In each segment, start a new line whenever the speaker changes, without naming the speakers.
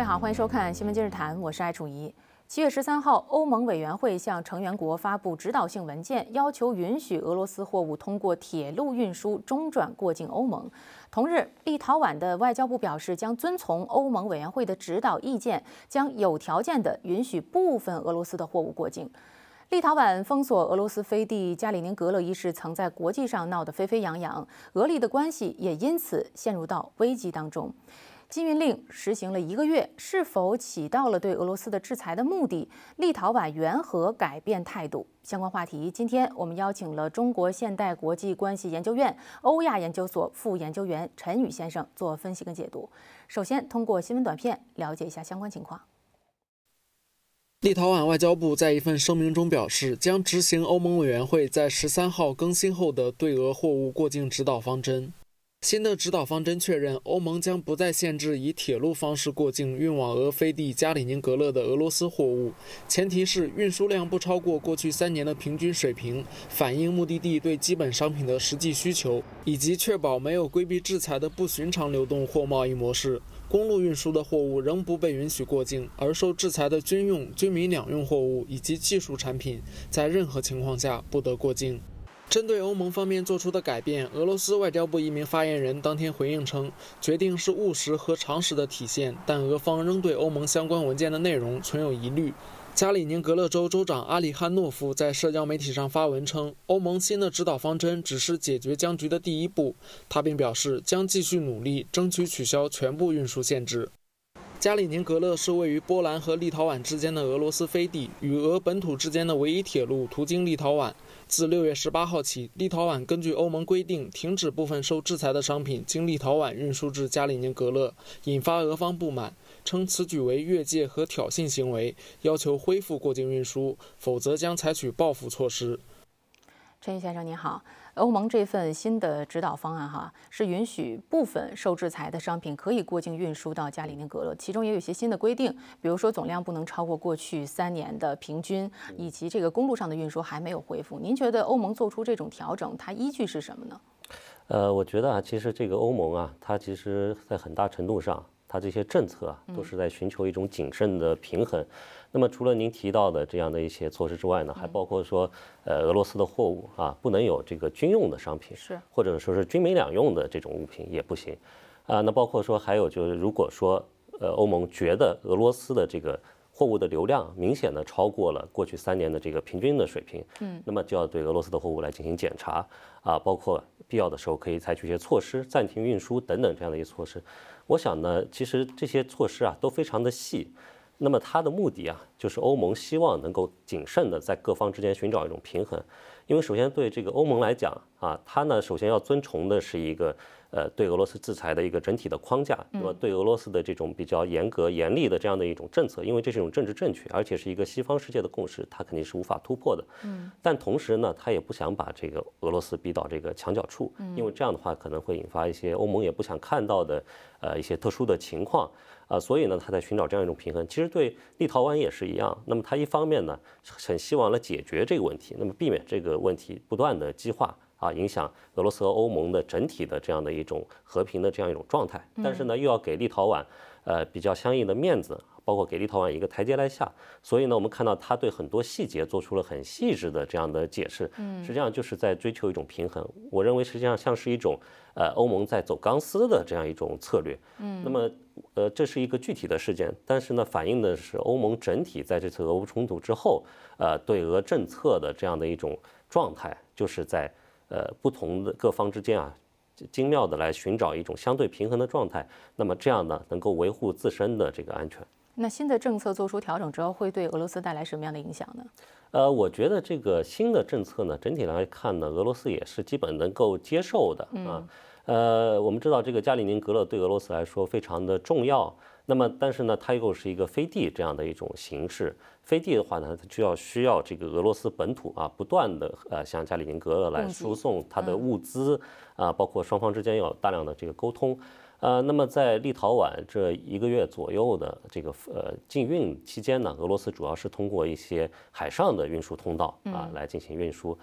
大位好，欢迎收看《新闻今日谈》，我是艾楚怡。七月十三号，欧盟委员会向成员国发布指导性文件，要求允许俄罗斯货物通过铁路运输中转过境欧盟。同日，立陶宛的外交部表示将遵从欧盟委员会的指导意见，将有条件的允许部分俄罗斯的货物过境。立陶宛封锁俄罗斯飞地加里宁格勒一事，曾在国际上闹得沸沸扬扬，俄立的关系也因此陷入到危机当中。禁运令实行了一个月，是否起到了对俄罗斯的制裁的目的？立陶宛缘何改变态度？相关话题，今天我们邀请了中国现代国际关系研究院欧亚研究所副研究员陈宇先生做分析跟解读。首先，通过新闻短片了解一下相关情况。
立陶宛外交部在一份声明中表示，将执行欧盟委员会在十三号更新后的对俄货物过境指导方针。新的指导方针确认，欧盟将不再限制以铁路方式过境运往俄非地加里宁格勒的俄罗斯货物，前提是运输量不超过过去三年的平均水平，反映目的地对基本商品的实际需求，以及确保没有规避制裁的不寻常流动或贸易模式。公路运输的货物仍不被允许过境，而受制裁的军用、军民两用货物以及技术产品，在任何情况下不得过境。针对欧盟方面做出的改变，俄罗斯外交部一名发言人当天回应称，决定是务实和常识的体现，但俄方仍对欧盟相关文件的内容存有疑虑。加里宁格勒州州长阿里汉诺夫在社交媒体上发文称，欧盟新的指导方针只是解决僵局的第一步，他并表示将继续努力争取取消全部运输限制。加里宁格勒是位于波兰和立陶宛之间的俄罗斯飞地，与俄本土之间的唯一铁路途经立陶宛。自六月十八号起，立陶宛根据欧盟规定，停止部分受制裁的商品经立陶宛运输至加里宁格勒，引发俄方不满，称此举为越界和挑衅行为，要求恢复过境运输，否则将采取报复措施。
陈宇先生，您好。欧盟这份新的指导方案，哈，是允许部分受制裁的商品可以过境运输到加里宁格勒，其中也有一些新的规定，比如说总量不能超过过去三年的平均，以及这个公路上的运输还没有恢复。您觉得欧盟做出这种调整，它依据是什么呢？
呃，我觉得啊，其实这个欧盟啊，它其实在很大程度上，它这些政策啊，都是在寻求一种谨慎的平衡。那么，除了您提到的这样的一些措施之外呢，还包括说，呃，俄罗斯的货物啊，不能有这个军用的商品，是，或者说是军民两用的这种物品也不行，啊，那包括说还有就是，如果说，呃，欧盟觉得俄罗斯的这个货物的流量明显的超过了过去三年的这个平均的水平，嗯，那么就要对俄罗斯的货物来进行检查，啊，包括必要的时候可以采取一些措施，暂停运输等等这样的一些措施。我想呢，其实这些措施啊，都非常的细。那么它的目的啊，就是欧盟希望能够谨慎的在各方之间寻找一种平衡，因为首先对这个欧盟来讲啊，它呢首先要遵从的是一个呃对俄罗斯制裁的一个整体的框架，那么对俄罗斯的这种比较严格、严厉的这样的一种政策，因为这是一种政治正确，而且是一个西方世界的共识，它肯定是无法突破的。嗯。但同时呢，它也不想把这个俄罗斯逼到这个墙角处，因为这样的话可能会引发一些欧盟也不想看到的呃一些特殊的情况。啊，所以呢，他在寻找这样一种平衡。其实对立陶宛也是一样。那么他一方面呢，很希望来解决这个问题，那么避免这个问题不断的激化啊，影响俄罗斯和欧盟的整体的这样的一种和平的这样一种状态。但是呢，又要给立陶宛呃比较相应的面子，包括给立陶宛一个台阶来下。所以呢，我们看到他对很多细节做出了很细致的这样的解释。嗯，实际上就是在追求一种平衡。我认为实际上像是一种呃欧盟在走钢丝的这样一种策略。嗯，那么。呃，这是一个具体的事件，但是呢，反映的是欧盟整体在这次俄乌冲突之后，呃，对俄政策的这样的一种状态，就是在呃不同的各方之间啊，精妙的来寻找一种相对平衡的状态。那么这样呢，能够维护自身的这个安全。
那新的政策做出调整之后，会对俄罗斯带来什么样的影响呢？
呃，我觉得这个新的政策呢，整体来看呢，俄罗斯也是基本能够接受的啊。呃，我们知道这个加里宁格勒对俄罗斯来说非常的重要。那么，但是呢，它又是一个飞地这样的一种形式。飞地的话呢，它就要需要这个俄罗斯本土啊，不断的呃向加里宁格勒来输送它的物资啊，包括双方之间要有大量的这个沟通。呃，那么在立陶宛这一个月左右的这个呃禁运期间呢，俄罗斯主要是通过一些海上的运输通道啊来进行运输。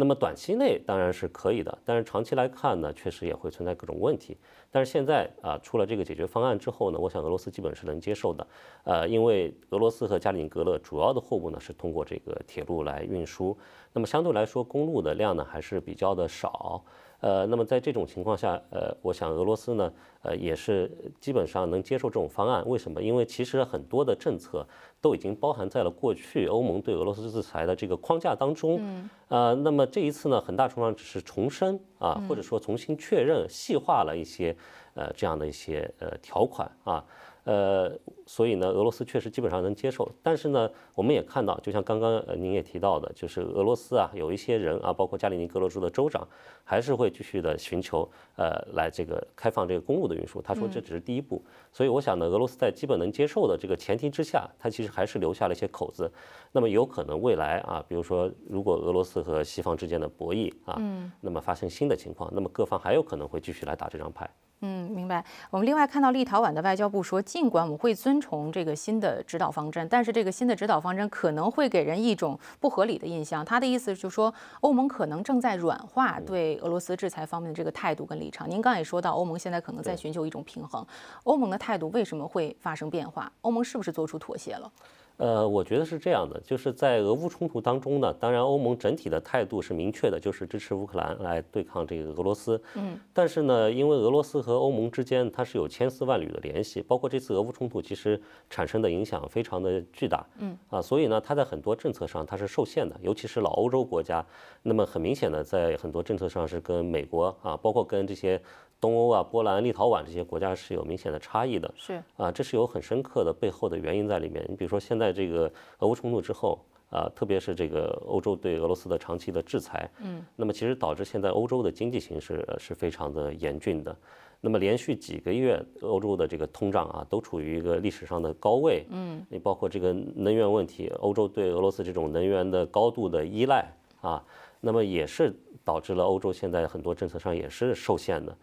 那么短期内当然是可以的，但是长期来看呢，确实也会存在各种问题。但是现在啊，出了这个解决方案之后呢，我想俄罗斯基本是能接受的。呃，因为俄罗斯和加里宁格勒主要的货物呢是通过这个铁路来运输，那么相对来说公路的量呢还是比较的少。呃，那么在这种情况下，呃，我想俄罗斯呢，呃，也是基本上能接受这种方案。为什么？因为其实很多的政策都已经包含在了过去欧盟对俄罗斯制裁的这个框架当中。嗯。呃，那么这一次呢，很大程度上只是重申啊，或者说重新确认、细化了一些呃这样的一些呃条款啊。呃，所以呢，俄罗斯确实基本上能接受，但是呢，我们也看到，就像刚刚您也提到的，就是俄罗斯啊，有一些人啊，包括加里宁格勒州的州长，还是会继续的寻求呃来这个开放这个公路的运输。他说这只是第一步，所以我想呢，俄罗斯在基本能接受的这个前提之下，它其实还是留下了一些口子。那么有可能未来啊，比如说如果俄罗斯和西方之间的博弈啊，那么发生新的情况，那么各方还有可能会继续来打这张牌。
嗯，明白。我们另外看到立陶宛的外交部说，尽管我们会遵从这个新的指导方针，但是这个新的指导方针可能会给人一种不合理的印象。他的意思就是说，欧盟可能正在软化对俄罗斯制裁方面的这个态度跟立场。您刚才也说到，欧盟现在可能在寻求一种平衡。欧盟的态度为什么会发生变化？欧盟是不是做出妥协了？
呃，我觉得是这样的，就是在俄乌冲突当中呢，当然欧盟整体的态度是明确的，就是支持乌克兰来对抗这个俄罗斯。嗯，但是呢，因为俄罗斯和欧盟之间它是有千丝万缕的联系，包括这次俄乌冲突其实产生的影响非常的巨大。嗯，啊，所以呢，它在很多政策上它是受限的，尤其是老欧洲国家，那么很明显的在很多政策上是跟美国啊，包括跟这些。东欧啊，波兰、立陶宛这些国家是有明显的差异的，是啊，这是有很深刻的背后的原因在里面。你比如说现在这个俄乌冲突之后，啊，特别是这个欧洲对俄罗斯的长期的制裁，嗯，那么其实导致现在欧洲的经济形势是非常的严峻的。那么连续几个月，欧洲的这个通胀啊，都处于一个历史上的高位，嗯，你包括这个能源问题，欧洲对俄罗斯这种能源的高度的依赖啊，那么也是导致了欧洲现在很多政策上也是受限的。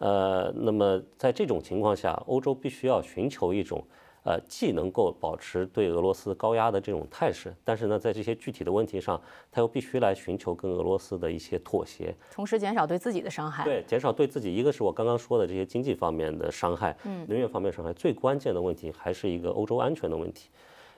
呃，那么在这种情况下，欧洲必须要寻求一种，呃，既能够保持对俄罗斯高压的这种态势，但是呢，在这些具体的问题上，他又必须来寻求跟俄罗斯的一些妥协，
同时减少对自己的伤害。对，
减少对自己，一个是我刚刚说的这些经济方面的伤害，能源方面伤害，最关键的问题还是一个欧洲安全的问题。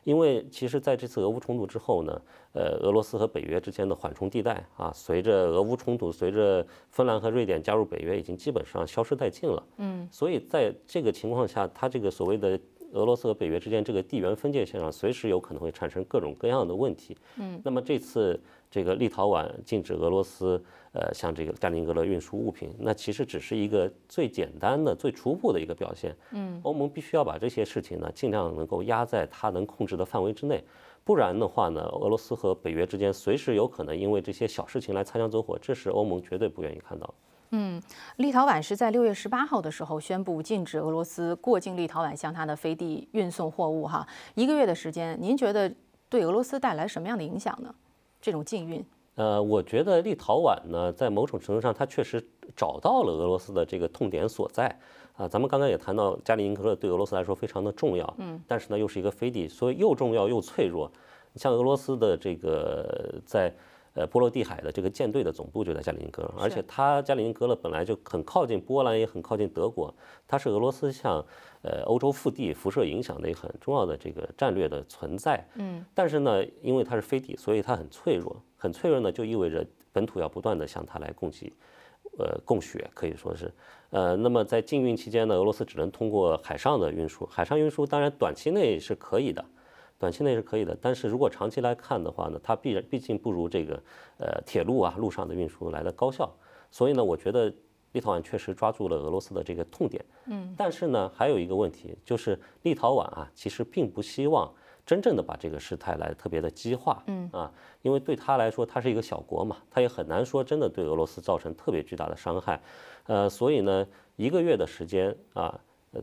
因为其实，在这次俄乌冲突之后呢，呃，俄罗斯和北约之间的缓冲地带啊，随着俄乌冲突，随着芬兰和瑞典加入北约，已经基本上消失殆尽了。嗯，所以在这个情况下，它这个所谓的俄罗斯和北约之间这个地缘分界线上，随时有可能会产生各种各样的问题。嗯，那么这次。这个立陶宛禁止俄罗斯，呃，向这个加林格勒运输物品，那其实只是一个最简单的、最初步的一个表现。嗯，欧盟必须要把这些事情呢，尽量能够压在它能控制的范围之内，不然的话呢，俄罗斯和北约之间随时有可能因为这些小事情来擦枪走火，这是欧盟绝对不愿意看到。
嗯，立陶宛是在六月十八号的时候宣布禁止俄罗斯过境立陶宛向它的飞地运送货物哈，一个月的时间，您觉得对俄罗斯带来什么样的影响呢？这种禁运，
呃，我觉得立陶宛呢，在某种程度上，它确实找到了俄罗斯的这个痛点所在。啊，咱们刚刚也谈到，加里宁格勒对俄罗斯来说非常的重要，嗯，但是呢，又是一个飞地，所以又重要又脆弱。你像俄罗斯的这个在呃波罗的海的这个舰队的总部就在加里宁格勒，而且它加里宁格勒本来就很靠近波兰，也很靠近德国，它是俄罗斯向。呃，欧洲腹地辐射影响的一个很重要的这个战略的存在，嗯，但是呢，因为它是飞地，所以它很脆弱，很脆弱呢，就意味着本土要不断的向它来供给，呃，供血可以说是，呃，那么在禁运期间呢，俄罗斯只能通过海上的运输，海上运输当然短期内是可以的，短期内是可以的，但是如果长期来看的话呢，它必然毕竟不如这个呃铁路啊，路上的运输来的高效，所以呢，我觉得。立陶宛确实抓住了俄罗斯的这个痛点，嗯，但是呢，还有一个问题，就是立陶宛啊，其实并不希望真正的把这个事态来特别的激化，嗯啊，因为对他来说，他是一个小国嘛，他也很难说真的对俄罗斯造成特别巨大的伤害，呃，所以呢，一个月的时间啊。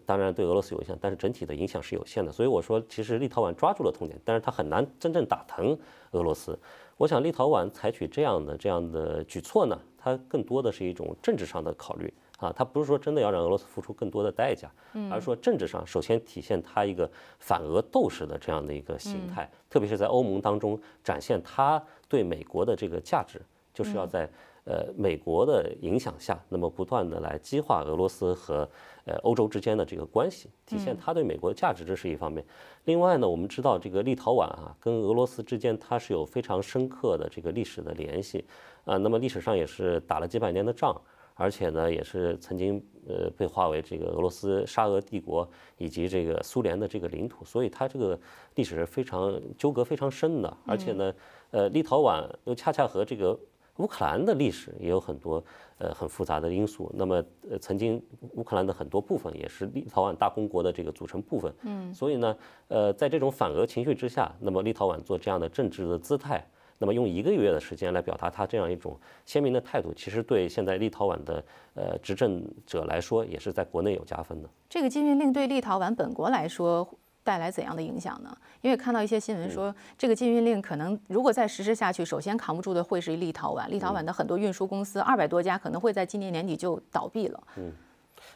当然对俄罗斯有影响，但是整体的影响是有限的。所以我说，其实立陶宛抓住了痛点，但是它很难真正打疼俄罗斯。我想，立陶宛采取这样的这样的举措呢，它更多的是一种政治上的考虑啊，它不是说真的要让俄罗斯付出更多的代价，而是说政治上首先体现它一个反俄斗士的这样的一个形态，特别是在欧盟当中展现它对美国的这个价值，就是要在。呃，美国的影响下，那么不断的来激化俄罗斯和呃欧洲之间的这个关系，体现他对美国的价值，这是一方面。另外呢，我们知道这个立陶宛啊，跟俄罗斯之间它是有非常深刻的这个历史的联系啊。那么历史上也是打了几百年的仗，而且呢，也是曾经呃被划为这个俄罗斯沙俄帝国以及这个苏联的这个领土，所以它这个历史是非常纠葛非常深的。而且呢，呃，立陶宛又恰恰和这个。乌克兰的历史也有很多，呃，很复杂的因素。那么，呃，曾经乌克兰的很多部分也是立陶宛大公国的这个组成部分。嗯，所以呢，呃，在这种反俄情绪之下，那么立陶宛做这样的政治的姿态，那么用一个月的时间来表达他这样一种鲜明的态度，其实对现在立陶宛的呃执政者来说，也是在国内有加分的。
这个禁运令对立陶宛本国来说。带来怎样的影响呢？因为看到一些新闻说，这个禁运令可能如果再实施下去，首先扛不住的会是立陶宛。立陶宛的很多运输公司，二百多家可能会在今年年底就倒闭了。
嗯，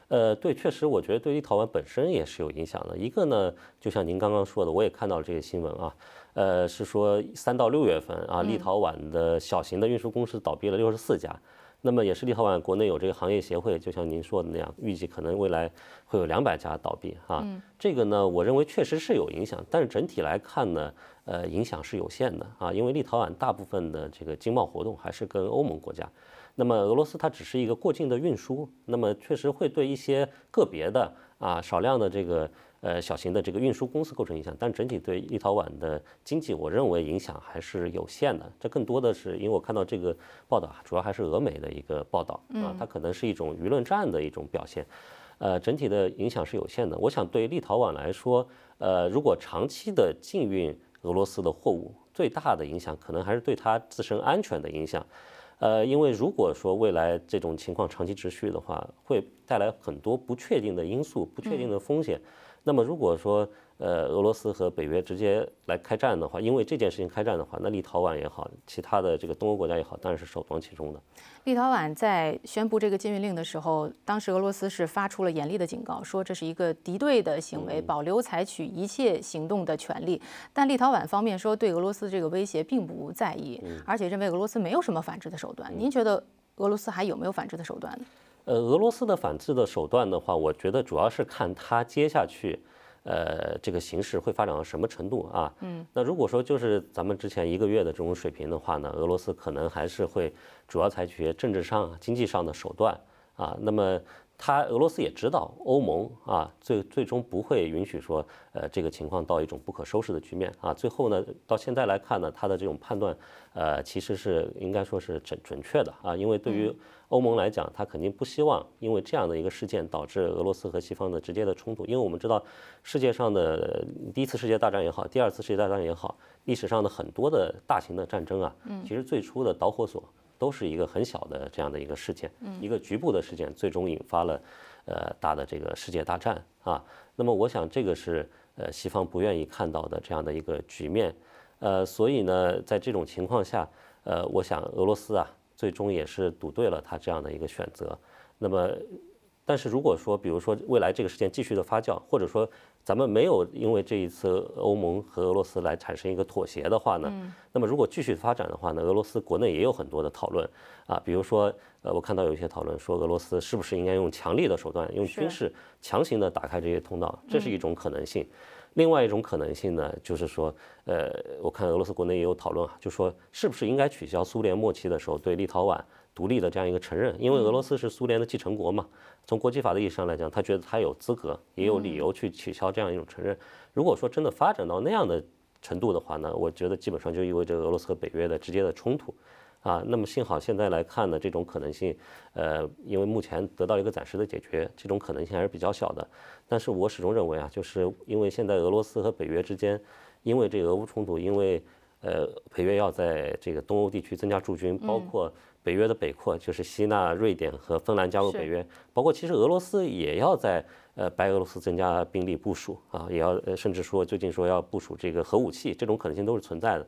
呃，对，确实，我觉得对立陶宛本身也是有影响的。一个呢，就像您刚刚说的，我也看到了这些新闻啊，呃，是说三到六月份啊，立陶宛的小型的运输公司倒闭了六十四家。那么也是立陶宛国内有这个行业协会，就像您说的那样，预计可能未来会有两百家倒闭啊。这个呢，我认为确实是有影响，但是整体来看呢，呃，影响是有限的啊，因为立陶宛大部分的这个经贸活动还是跟欧盟国家，那么俄罗斯它只是一个过境的运输，那么确实会对一些个别的啊少量的这个。呃，小型的这个运输公司构成影响，但整体对立陶宛的经济，我认为影响还是有限的。这更多的是因为我看到这个报道，主要还是俄美的一个报道啊，它可能是一种舆论战的一种表现。呃，整体的影响是有限的。我想对立陶宛来说，呃，如果长期的禁运俄罗斯的货物，最大的影响可能还是对它自身安全的影响。呃，因为如果说未来这种情况长期持续的话，会带来很多不确定的因素、不确定的风险。那么如果说呃俄罗斯和北约直接来开战的话，因为这件事情开战的话，那立陶宛也好，其他的这个东欧国家也好，当然是首当其冲的。
立陶宛在宣布这个禁运令的时候，当时俄罗斯是发出了严厉的警告，说这是一个敌对的行为，保留采取一切行动的权利。但立陶宛方面说对俄罗斯这个威胁并不在意，而且认为俄罗斯没有什么反制的手段。您觉得俄罗斯还有没有反制的手段？呢？
呃，俄罗斯的反制的手段的话，我觉得主要是看它接下去，呃，这个形势会发展到什么程度啊？嗯，那如果说就是咱们之前一个月的这种水平的话呢，俄罗斯可能还是会主要采取政治上、经济上的手段啊。那么。他俄罗斯也知道欧盟啊，最最终不会允许说，呃，这个情况到一种不可收拾的局面啊。最后呢，到现在来看呢，他的这种判断，呃，其实是应该说是准准确的啊。因为对于欧盟来讲，他肯定不希望因为这样的一个事件导致俄罗斯和西方的直接的冲突。因为我们知道，世界上的第一次世界大战也好，第二次世界大战也好，历史上的很多的大型的战争啊，其实最初的导火索。都是一个很小的这样的一个事件，一个局部的事件，最终引发了，呃，大的这个世界大战啊。那么我想，这个是呃西方不愿意看到的这样的一个局面，呃，所以呢，在这种情况下，呃，我想俄罗斯啊，最终也是赌对了他这样的一个选择。那么，但是如果说，比如说未来这个事件继续的发酵，或者说。咱们没有因为这一次欧盟和俄罗斯来产生一个妥协的话呢，那么如果继续发展的话呢，俄罗斯国内也有很多的讨论啊，比如说，呃，我看到有一些讨论说俄罗斯是不是应该用强力的手段，用军事强行的打开这些通道，这是一种可能性。另外一种可能性呢，就是说，呃，我看俄罗斯国内也有讨论啊，就说是不是应该取消苏联末期的时候对立陶宛。独立的这样一个承认，因为俄罗斯是苏联的继承国嘛，从国际法的意义上来讲，他觉得他有资格，也有理由去取消这样一种承认。如果说真的发展到那样的程度的话呢，我觉得基本上就意味着俄罗斯和北约的直接的冲突，啊，那么幸好现在来看呢，这种可能性，呃，因为目前得到一个暂时的解决，这种可能性还是比较小的。但是我始终认为啊，就是因为现在俄罗斯和北约之间，因为这俄乌冲突，因为呃，北约要在这个东欧地区增加驻军，包括。北约的北扩就是吸纳瑞典和芬兰加入北约，包括其实俄罗斯也要在呃白俄罗斯增加兵力部署啊，也要呃甚至说最近说要部署这个核武器，这种可能性都是存在的。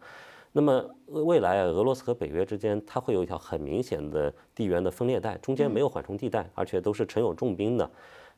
那么未来俄罗斯和北约之间，它会有一条很明显的地缘的分裂带，中间没有缓冲地带，而且都是陈有重兵的。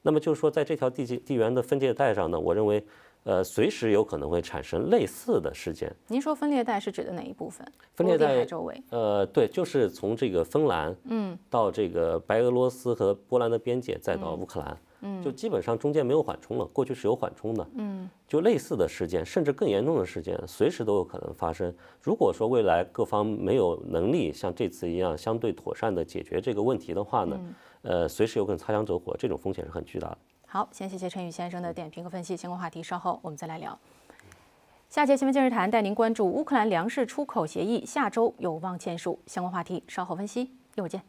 那么就是说，在这条地地缘的分界带上呢，我认为。呃，随时有可能会产生类似的事件。
您说分裂带是指的哪一部分？分裂带周围。
呃，对，就是从这个芬兰，嗯，到这个白俄罗斯和波兰的边界，再到乌克兰，嗯，就基本上中间没有缓冲了。过去是有缓冲的，嗯，就类似的事件，甚至更严重的事件，随时都有可能发生。如果说未来各方没有能力像这次一样相对妥善的解决这个问题的话呢，呃，随时有可能擦枪走火，这种风险是很巨大的。
好，先谢谢陈宇先生的点评和分析，相关话题稍后我们再来聊。下节《新闻今日谈带您关注乌克兰粮食出口协议下周有望签署，相关话题稍后分析，一会儿见。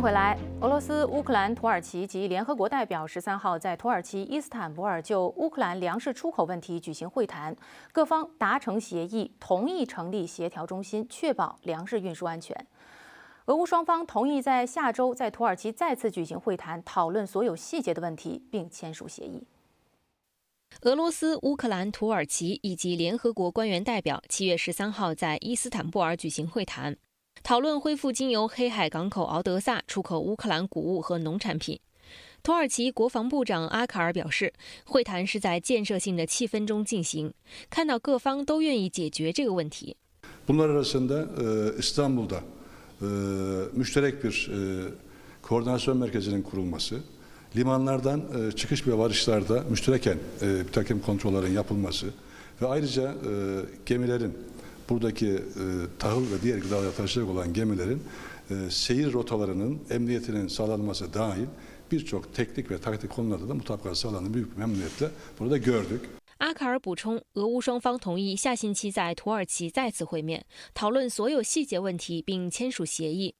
回来，俄罗斯、乌克兰、土耳其及联合国代表十三号在土耳其伊斯坦布尔就乌克兰粮食出口问题举行会谈，各方达成协议，同意成立协调中心，确保粮食运输安全。俄乌双方同意在下周在土耳其再次举行会谈，讨论所有细节的问题，并签署协议。俄罗斯、乌克兰、土耳其以及联合国官员代表七月十三号在伊斯坦布尔举行会谈。讨论恢复经由黑海港口敖德萨出口乌克兰谷物和农产品。土耳其国防部长阿卡尔表示，会谈是在建设性的气氛中进行，看到各方都愿意解决这个问题。阿卡尔补充，俄乌双方同意下星期在土耳其再次会面，讨论所有细节问题并签署协议。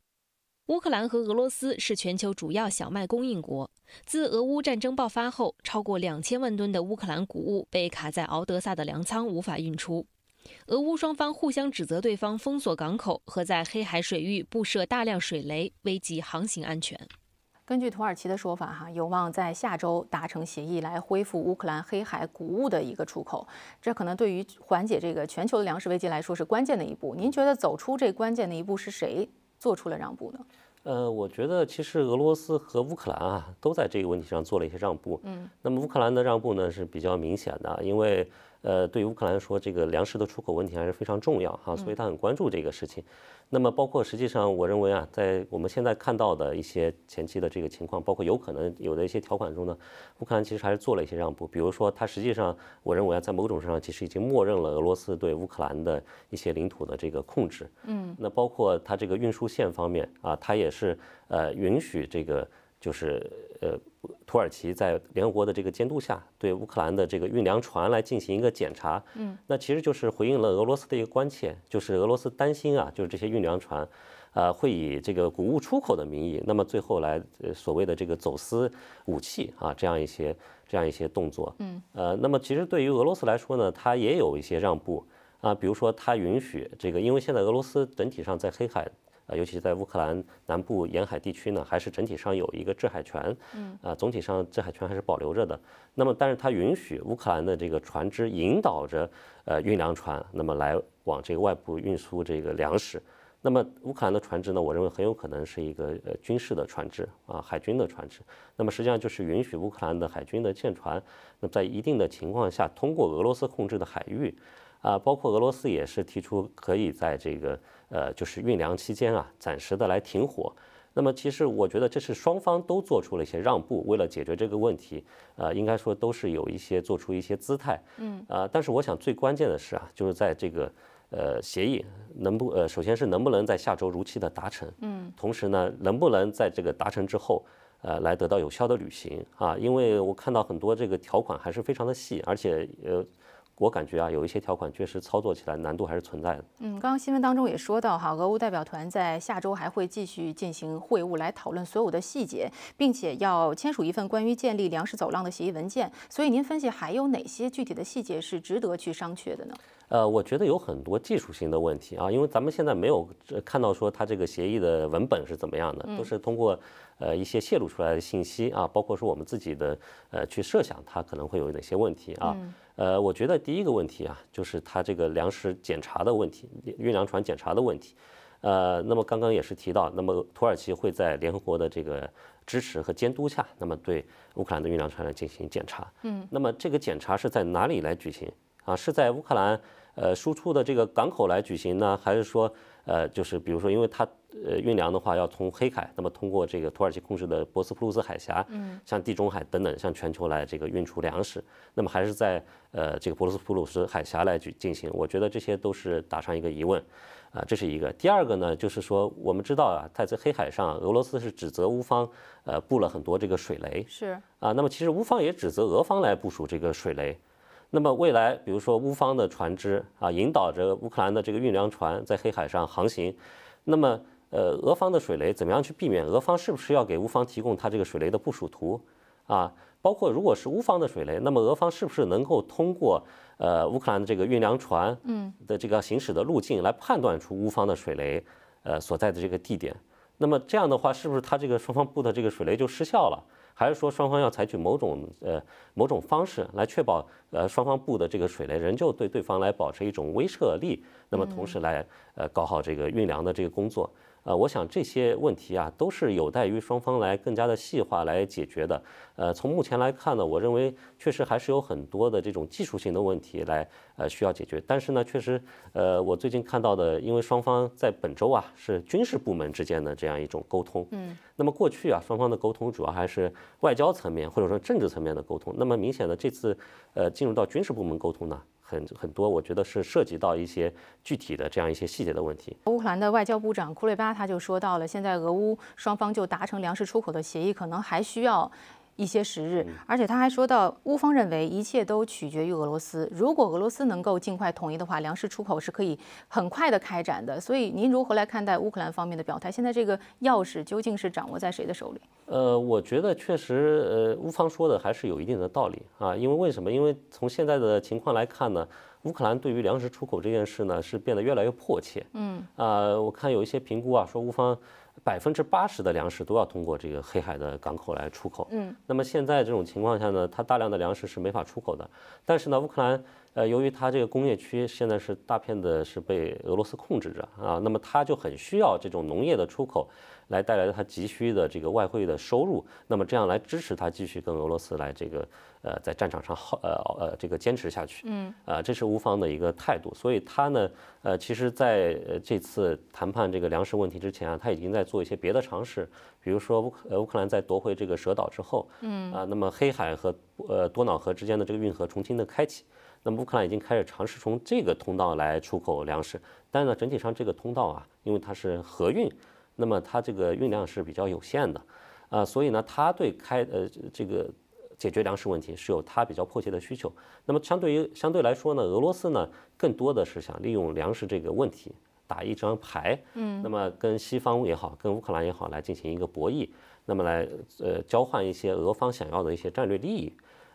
乌克兰和俄罗斯是全球主要小麦供应国。自俄乌战争爆发后，超过2000万吨的乌克兰谷物被卡在敖德萨的粮仓，无法运出。俄乌双方互相指责对方封锁港口和在黑海水域布设大量水雷，危及航行安全。根据土耳其的说法，哈有望在下周达成协议，来恢复乌克兰黑海谷物的一个出口。这可能对于缓解这个全球的粮食危机来说是关键的一步。您觉得走出这关键的一步是谁做出了让步呢？
呃，我觉得其实俄罗斯和乌克兰啊都在这个问题上做了一些让步。嗯，那么乌克兰的让步呢是比较明显的，因为。呃，对乌克兰说这个粮食的出口问题还是非常重要哈，所以他很关注这个事情。那么包括实际上，我认为啊，在我们现在看到的一些前期的这个情况，包括有可能有的一些条款中呢，乌克兰其实还是做了一些让步。比如说，他实际上我认为啊，在某种上其实已经默认了俄罗斯对乌克兰的一些领土的这个控制。嗯，那包括他这个运输线方面啊，他也是呃允许这个。就是呃，土耳其在联合国的这个监督下，对乌克兰的这个运粮船来进行一个检查。嗯，那其实就是回应了俄罗斯的一个关切，就是俄罗斯担心啊，就是这些运粮船，啊，会以这个谷物出口的名义，那么最后来所谓的这个走私武器啊，这样一些这样一些动作。嗯，呃，那么其实对于俄罗斯来说呢，它也有一些让步啊，比如说它允许这个，因为现在俄罗斯整体上在黑海。尤其是在乌克兰南部沿海地区呢，还是整体上有一个制海权。嗯，啊，总体上制海权还是保留着的。那么，但是它允许乌克兰的这个船只引导着，呃，运粮船那么来往这个外部运输这个粮食。那么乌克兰的船只呢，我认为很有可能是一个呃军事的船只啊，海军的船只。那么实际上就是允许乌克兰的海军的舰船，那么在一定的情况下通过俄罗斯控制的海域。啊，包括俄罗斯也是提出可以在这个呃，就是运粮期间啊，暂时的来停火。那么，其实我觉得这是双方都做出了一些让步，为了解决这个问题。呃，应该说都是有一些做出一些姿态。嗯啊，但是我想最关键的是啊，就是在这个呃协议能不呃，首先是能不能在下周如期的达成。嗯，同时呢，能不能在这个达成之后呃来得到有效的履行啊？因为我看到很多这个条款还是非常的细，而且呃。我感觉啊，有一些条款确实操作起来难度还是存在的。
嗯，刚刚新闻当中也说到哈，俄乌代表团在下周还会继续进行会晤来讨论所有的细节，并且要签署一份关于建立粮食走廊的协议文件。所以您分析还有哪些具体的细节是值得去商榷的呢？
呃，我觉得有很多技术性的问题啊，因为咱们现在没有看到说他这个协议的文本是怎么样的，都是通过呃一些泄露出来的信息啊，包括说我们自己的呃去设想它可能会有哪些问题啊。呃，我觉得第一个问题啊，就是他这个粮食检查的问题，运粮船检查的问题。呃，那么刚刚也是提到，那么土耳其会在联合国的这个支持和监督下，那么对乌克兰的运粮船来进行检查。嗯，那么这个检查是在哪里来举行啊？是在乌克兰呃输出的这个港口来举行呢，还是说？呃，就是比如说，因为它呃运粮的话，要从黑海，那么通过这个土耳其控制的博斯普鲁斯海峡，嗯，像地中海等等，向全球来这个运出粮食，那么还是在呃这个博斯普鲁斯海峡来去进行。我觉得这些都是打上一个疑问，啊，这是一个。第二个呢，就是说，我们知道啊，在这黑海上，俄罗斯是指责乌方呃布了很多这个水雷，是啊，那么其实乌方也指责俄方来部署这个水雷。那么未来，比如说乌方的船只啊，引导着乌克兰的这个运粮船在黑海上航行，那么呃，俄方的水雷怎么样去避免？俄方是不是要给乌方提供它这个水雷的部署图啊？包括如果是乌方的水雷，那么俄方是不是能够通过呃乌克兰的这个运粮船嗯的这个行驶的路径来判断出乌方的水雷呃所在的这个地点？那么这样的话，是不是他这个双方布的这个水雷就失效了？还是说双方要采取某种呃某种方式来确保呃双方布的这个水雷仍旧对对方来保持一种威慑力？那么同时来呃搞好这个运粮的这个工作？呃，我想这些问题啊，都是有待于双方来更加的细化来解决的。呃，从目前来看呢，我认为确实还是有很多的这种技术性的问题来呃需要解决。但是呢，确实，呃，我最近看到的，因为双方在本周啊是军事部门之间的这样一种沟通。嗯。那么过去啊，双方的沟通主要还是外交层面或者说政治层面的沟通。那么明显的这次呃进入到军事部门沟通呢？很很多，我觉得是涉及到一些具体的这样一些细节的问题。
乌克兰的外交部长库雷巴他就说到了，现在俄乌双方就达成粮食出口的协议，可能还需要。一些时日，而且他还说到，乌方认为一切都取决于俄罗斯。如果俄罗斯能够尽快统一的话，粮食出口是可以很快的开展的。所以您如何来看待乌克兰方面的表态？现在这个钥匙究竟是掌握在谁的手里？
呃，我觉得确实，呃，乌方说的还是有一定的道理啊。因为为什么？因为从现在的情况来看呢，乌克兰对于粮食出口这件事呢，是变得越来越迫切。嗯啊，我看有一些评估啊，说乌方。百分之八十的粮食都要通过这个黑海的港口来出口。嗯，那么现在这种情况下呢，它大量的粮食是没法出口的。但是呢，乌克兰，呃，由于它这个工业区现在是大片的是被俄罗斯控制着啊，那么它就很需要这种农业的出口，来带来它急需的这个外汇的收入。那么这样来支持它继续跟俄罗斯来这个。呃，在战场上耗呃呃这个坚持下去，嗯，啊，这是乌方的一个态度。所以他呢，呃，其实在这次谈判这个粮食问题之前啊，他已经在做一些别的尝试，比如说乌克乌克兰在夺回这个蛇岛之后，嗯啊，那么黑海和呃多瑙河之间的这个运河重新的开启，那么乌克兰已经开始尝试从这个通道来出口粮食。但是呢，整体上这个通道啊，因为它是河运，那么它这个运量是比较有限的，啊，所以呢，他对开呃这个。解决粮食问题是有它比较迫切的需求。那么，相对于相对来说呢，俄罗斯呢更多的是想利用粮食这个问题打一张牌，嗯，那么跟西方也好，跟乌克兰也好来进行一个博弈，那么来呃交换一些俄方想要的一些战略利益。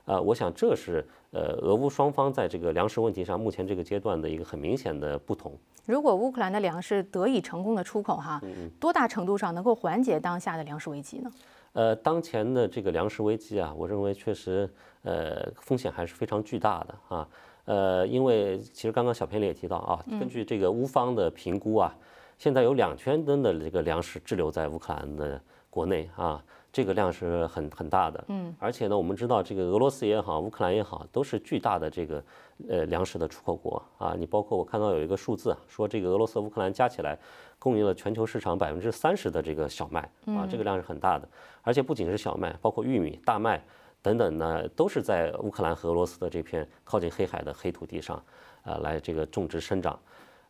呃，我想这是呃俄乌双方在这个粮食问题上目前这个阶段的一个很明显的不同。
如果乌克兰的粮食得以成功的出口，哈，多大程度上能够缓解当下的粮食危机呢？
呃，当前的这个粮食危机啊，我认为确实呃风险还是非常巨大的啊。呃，因为其实刚刚小片里也提到啊，根据这个乌方的评估啊，现在有两千吨的这个粮食滞留在乌克兰的国内啊。这个量是很很大的，嗯，而且呢，我们知道这个俄罗斯也好，乌克兰也好，都是巨大的这个呃粮食的出口国啊。你包括我看到有一个数字，啊，说这个俄罗斯、乌克兰加起来供应了全球市场百分之三十的这个小麦啊，这个量是很大的。而且不仅是小麦，包括玉米、大麦等等呢，都是在乌克兰和俄罗斯的这片靠近黑海的黑土地上啊来这个种植生长。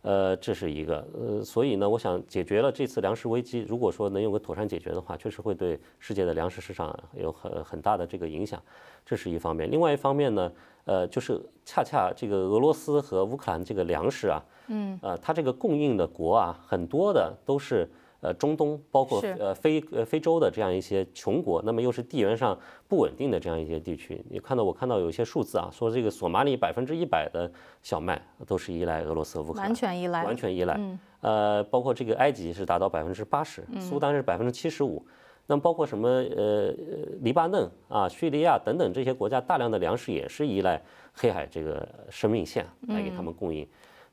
呃，这是一个呃，所以呢，我想解决了这次粮食危机，如果说能有个妥善解决的话，确实会对世界的粮食市场有很很大的这个影响，这是一方面。另外一方面呢，呃，就是恰恰这个俄罗斯和乌克兰这个粮食啊，嗯，呃，它这个供应的国啊，很多的都是。呃，中东包括呃非呃非洲的这样一些穷国，那么又是地缘上不稳定的这样一些地区。你看到我看到有一些数字啊，说这个索马里百分之一百的小麦都是依赖俄罗斯乌克兰，完全
依赖，完全依赖。
呃，包括这个埃及是达到百分之八十，苏丹是百分之七十五。那么包括什么呃黎巴嫩啊、叙利亚等等这些国家，大量的粮食也是依赖黑海这个生命线来给他们供应。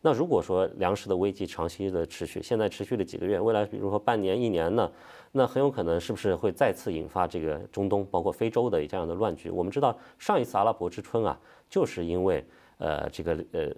那如果说粮食的危机长期的持续，现在持续了几个月，未来比如说半年、一年呢，那很有可能是不是会再次引发这个中东，包括非洲的这样的乱局？我们知道上一次阿拉伯之春啊，就是因为。呃，这个呃，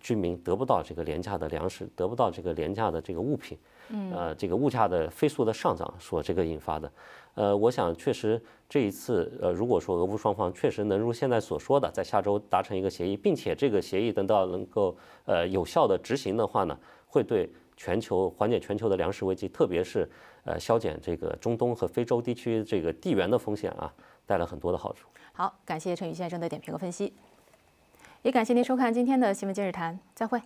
居民得不到这个廉价的粮食，得不到这个廉价的这个物品，嗯，呃，这个物价的飞速的上涨所这个引发的，呃，我想确实这一次，呃，如果说俄乌双方确实能如现在所说的，在下周达成一个协议，并且这个协议等到能够呃有效的执行的话呢，会对全球缓解全球的粮食危机，特别是呃消减这个中东和非洲地区这个地缘的风险啊，带来很多的好处。
好，感谢陈宇先生的点评和分析。也感谢您收看今天的《新闻今日谈》，再会。